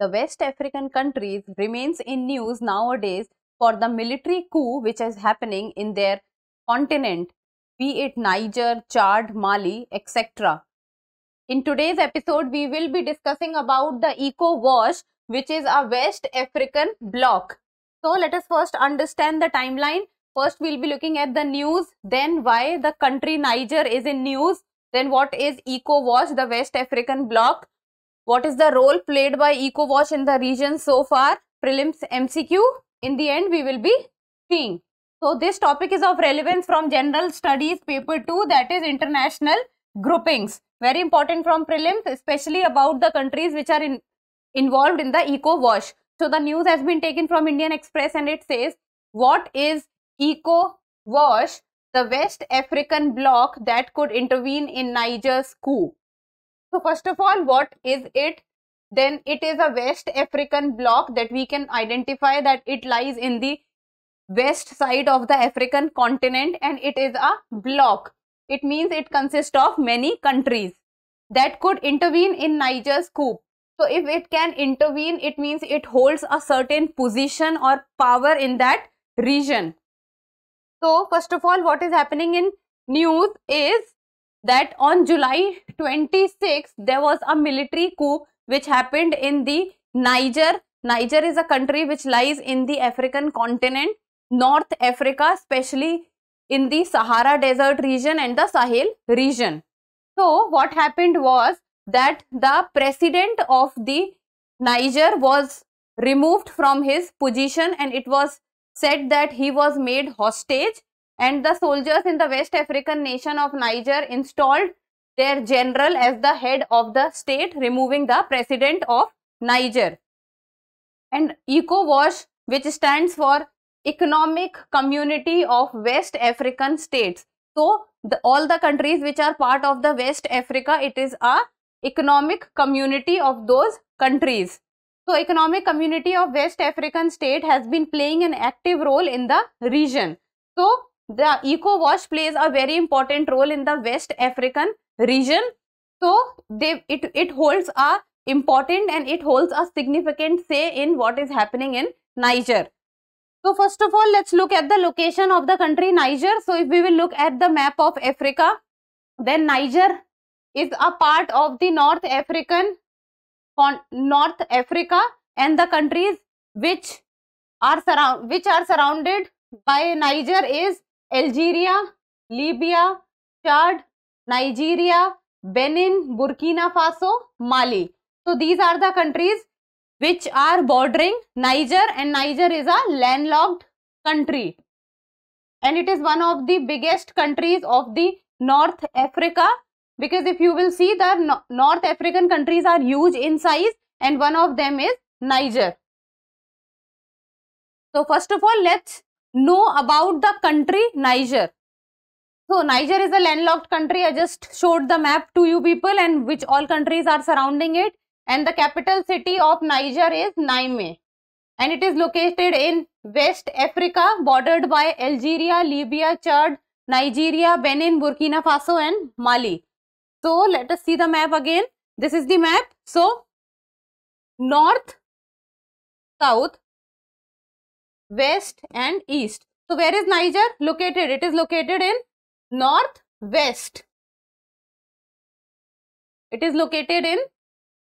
The West African countries remains in news nowadays for the military coup which is happening in their continent, be it Niger, Chad, Mali, etc. In today's episode, we will be discussing about the ECOWAS, which is a West African bloc. So let us first understand the timeline. First, we'll be looking at the news, then why the country Niger is in news, then what is ECOWAS, the West African bloc, what is the role played by EcoWatch in the region so far? Prelims MCQ. In the end, we will be seeing. So, this topic is of relevance from General Studies paper 2 that is International Groupings. Very important from prelims, especially about the countries which are in, involved in the eco-wash. So, the news has been taken from Indian Express and it says, what is eco-wash, the West African bloc that could intervene in Niger's coup? So first of all, what is it? Then it is a West African block that we can identify that it lies in the west side of the African continent and it is a block. It means it consists of many countries that could intervene in Niger's coup. So if it can intervene, it means it holds a certain position or power in that region. So first of all, what is happening in news is that on July 26, there was a military coup which happened in the Niger. Niger is a country which lies in the African continent, North Africa, especially in the Sahara Desert region and the Sahel region. So, what happened was that the president of the Niger was removed from his position and it was said that he was made hostage and the soldiers in the West African nation of Niger installed their general as the head of the state, removing the president of Niger. And ECOWAS, which stands for Economic Community of West African States. So, the, all the countries which are part of the West Africa, it is a economic community of those countries. So, economic community of West African state has been playing an active role in the region. So, the eco wash plays a very important role in the West African region. So they it it holds a important and it holds a significant say in what is happening in Niger. So first of all, let's look at the location of the country Niger. So if we will look at the map of Africa, then Niger is a part of the North African North Africa and the countries which are surround which are surrounded by Niger is Algeria, Libya, Chad, Nigeria, Benin, Burkina Faso, Mali. So these are the countries which are bordering Niger and Niger is a landlocked country and it is one of the biggest countries of the North Africa because if you will see the North African countries are huge in size and one of them is Niger. So first of all let's know about the country Niger. So Niger is a landlocked country. I just showed the map to you people and which all countries are surrounding it. And the capital city of Niger is Niamey. And it is located in West Africa, bordered by Algeria, Libya, Chad, Nigeria, Benin, Burkina Faso and Mali. So let us see the map again. This is the map. So north, south, west and east. So where is Niger located? It is located in northwest. It is located in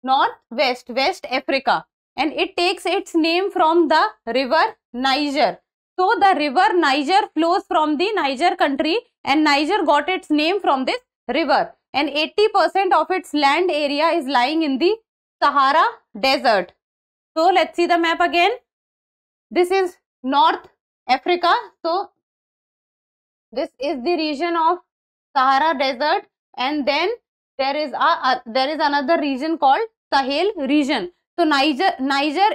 northwest, West Africa. And it takes its name from the river Niger. So the river Niger flows from the Niger country and Niger got its name from this river. And 80% of its land area is lying in the Sahara desert. So let's see the map again. This is North Africa. So this is the region of Sahara Desert and then there is a uh, there is another region called Sahel region. So Niger Niger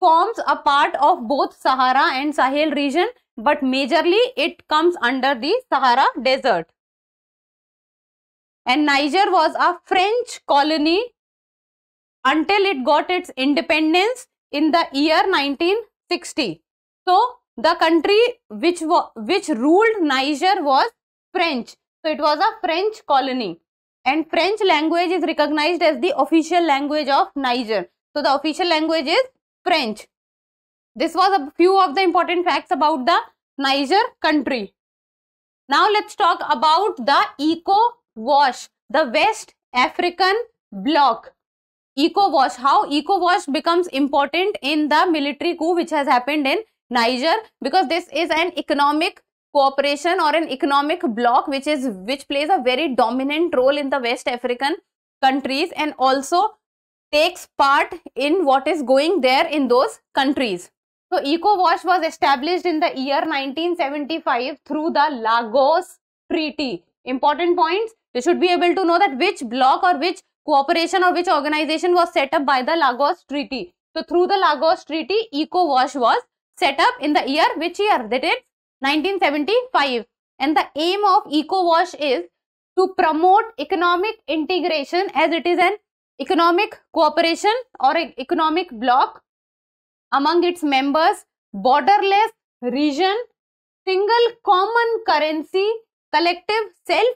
forms a part of both Sahara and Sahel region but majorly it comes under the Sahara Desert. And Niger was a French colony until it got its independence in the year 1960. So, the country which, which ruled Niger was French. So, it was a French colony. And French language is recognized as the official language of Niger. So, the official language is French. This was a few of the important facts about the Niger country. Now, let's talk about the ECOWAS, the West African Bloc. ECOWAS, how ECOWAS becomes important in the military coup which has happened in Niger because this is an economic cooperation or an economic bloc which is which plays a very dominant role in the West African countries and also takes part in what is going there in those countries. So ECOWAS was established in the year 1975 through the Lagos Treaty. Important points, you should be able to know that which bloc or which cooperation or which organization was set up by the Lagos Treaty. So through the Lagos Treaty, ECOWAS was set up in the year which year that is 1975 and the aim of ecowash is to promote economic integration as it is an economic cooperation or an economic bloc among its members borderless region single common currency collective self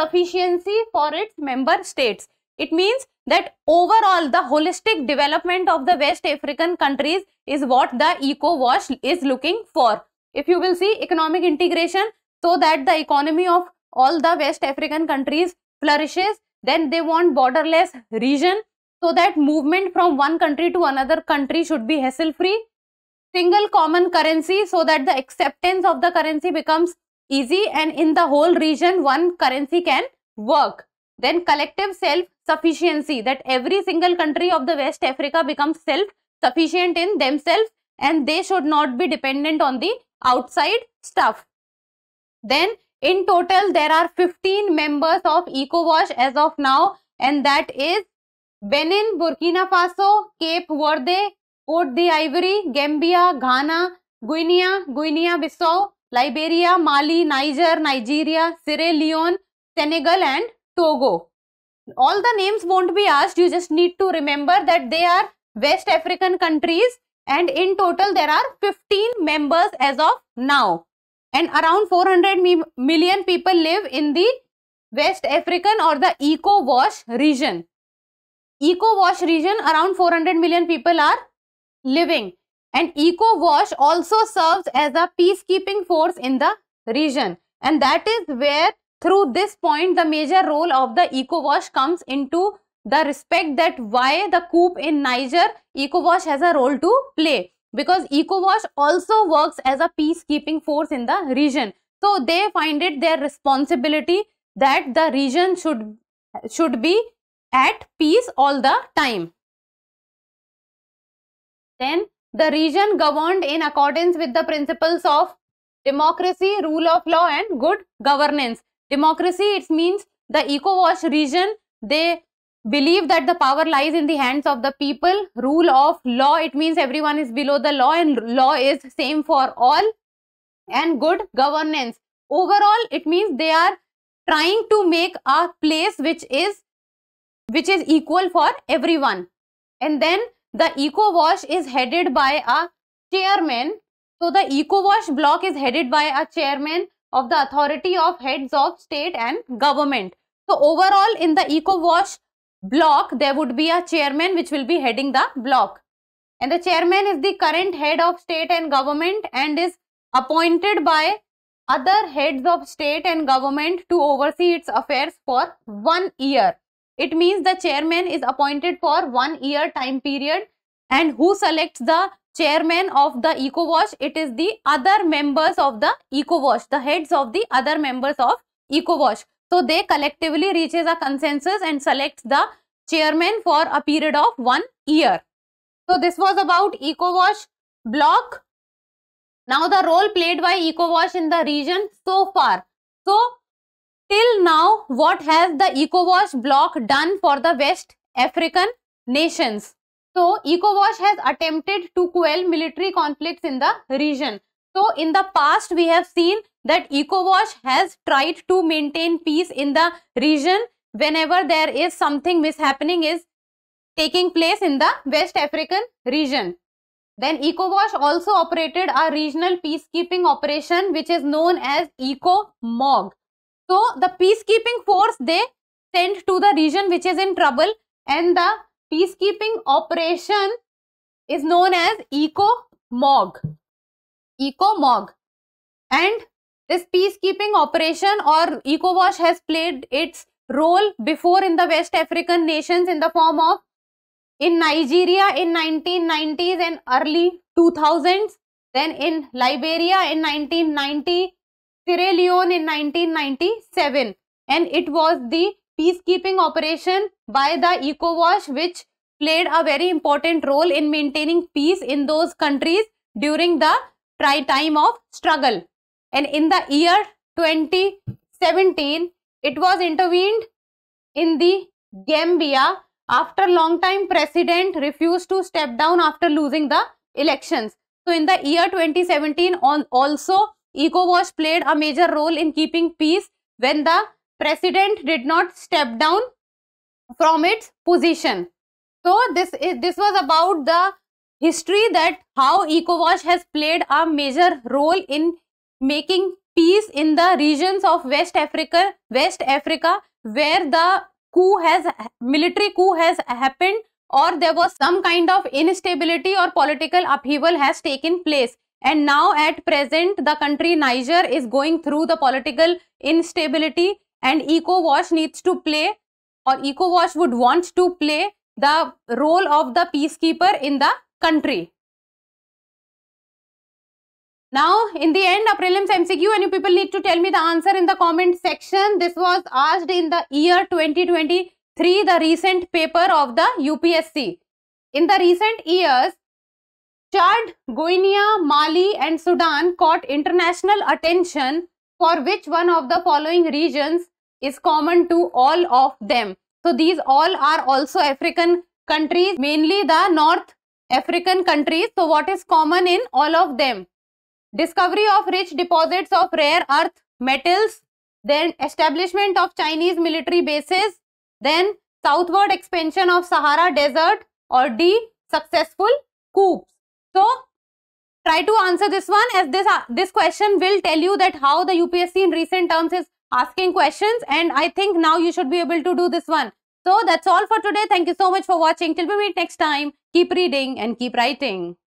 sufficiency for its member states it means that overall the holistic development of the West African countries is what the ECOWAS is looking for. If you will see economic integration so that the economy of all the West African countries flourishes, then they want borderless region so that movement from one country to another country should be hassle free. Single common currency so that the acceptance of the currency becomes easy and in the whole region one currency can work. Then collective self-sufficiency that every single country of the West Africa becomes self-sufficient in themselves and they should not be dependent on the outside stuff. Then in total there are 15 members of ECOWAS as of now and that is Benin, Burkina Faso, Cape Verde, Cote d'Ivory, Gambia, Ghana, Guinea, Guinea-Bissau, Liberia, Mali, Niger, Nigeria, Sierra Leone, Senegal and Togo. All the names won't be asked. You just need to remember that they are West African countries and in total there are 15 members as of now. And around 400 million people live in the West African or the Eco-Wash region. Eco-Wash region around 400 million people are living. And Eco-Wash also serves as a peacekeeping force in the region. And that is where through this point, the major role of the EcoWash comes into the respect that why the coup in Niger, EcoWash has a role to play because EcoWash also works as a peacekeeping force in the region. So they find it their responsibility that the region should, should be at peace all the time. Then the region governed in accordance with the principles of democracy, rule of law and good governance democracy it means the Eco Wash region they believe that the power lies in the hands of the people rule of law it means everyone is below the law and law is same for all and good governance overall it means they are trying to make a place which is which is equal for everyone and then the eco wash is headed by a chairman so the eco wash block is headed by a chairman of the authority of heads of state and government. So overall in the EcoWash block, there would be a chairman which will be heading the block. And the chairman is the current head of state and government and is appointed by other heads of state and government to oversee its affairs for one year. It means the chairman is appointed for one year time period and who selects the chairman of the EcoWash. It is the other members of the EcoWash, the heads of the other members of EcoWash. So they collectively reaches a consensus and selects the chairman for a period of one year. So this was about EcoWash block. Now the role played by EcoWash in the region so far. So till now what has the EcoWash block done for the West African nations? So ECOWAS has attempted to quell military conflicts in the region. So in the past, we have seen that ECOWAS has tried to maintain peace in the region whenever there is something mishappening is taking place in the West African region. Then ECOWAS also operated a regional peacekeeping operation which is known as mog So the peacekeeping force they sent to the region which is in trouble and the peacekeeping operation is known as eco mog And this peacekeeping operation or ECOWAS has played its role before in the West African nations in the form of in Nigeria in 1990s and early 2000s, then in Liberia in 1990, Sierra Leone in 1997 and it was the peacekeeping operation by the ECOWAS which played a very important role in maintaining peace in those countries during the time of struggle. And in the year 2017, it was intervened in the Gambia after long time president refused to step down after losing the elections. So in the year 2017 on also ECOWAS played a major role in keeping peace when the president did not step down from its position. So this is this was about the history that how ECOWAS has played a major role in making peace in the regions of West Africa, West Africa, where the coup has military coup has happened or there was some kind of instability or political upheaval has taken place. And now at present, the country Niger is going through the political instability and eco wash needs to play or eco wash would want to play the role of the peacekeeper in the country. Now, in the end, a prelims MCQ and you people need to tell me the answer in the comment section. This was asked in the year 2023, the recent paper of the UPSC. In the recent years, Chad, Guinea, Mali and Sudan caught international attention for which one of the following regions is common to all of them. So these all are also African countries, mainly the North African countries. So what is common in all of them? Discovery of rich deposits of rare earth metals, then establishment of Chinese military bases, then southward expansion of Sahara desert or D, successful try to answer this one as this uh, this question will tell you that how the UPSC in recent terms is asking questions and I think now you should be able to do this one. So that's all for today. Thank you so much for watching. Till we meet next time, keep reading and keep writing.